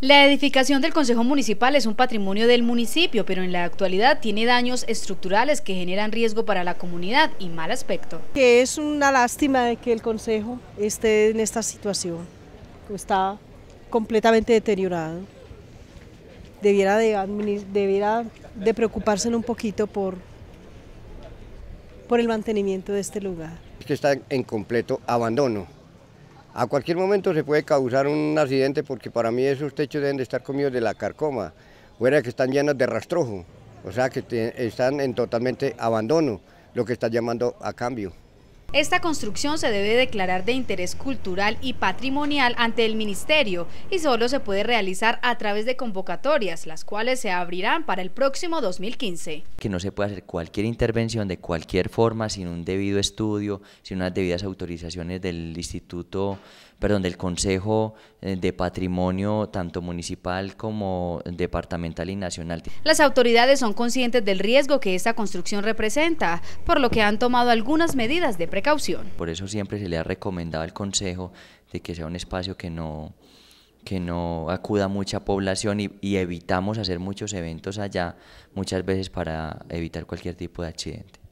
La edificación del Consejo Municipal es un patrimonio del municipio, pero en la actualidad tiene daños estructurales que generan riesgo para la comunidad y mal aspecto. Que es una lástima de que el Consejo esté en esta situación, está completamente deteriorado. Debiera de, preocuparse un poquito por, por el mantenimiento de este lugar. Que está en completo abandono a cualquier momento se puede causar un accidente porque para mí esos techos deben de estar comidos de la carcoma, fuera que están llenos de rastrojo, o sea que están en totalmente abandono, lo que está llamando a cambio. Esta construcción se debe declarar de interés cultural y patrimonial ante el Ministerio y solo se puede realizar a través de convocatorias, las cuales se abrirán para el próximo 2015. Que no se puede hacer cualquier intervención de cualquier forma sin un debido estudio, sin unas debidas autorizaciones del Instituto, perdón, del Consejo eh, de Patrimonio tanto municipal como departamental y nacional. Las autoridades son conscientes del riesgo que esta construcción representa, por lo que han tomado algunas medidas de prevención por eso siempre se le ha recomendado al Consejo de que sea un espacio que no, que no acuda mucha población y evitamos hacer muchos eventos allá muchas veces para evitar cualquier tipo de accidente.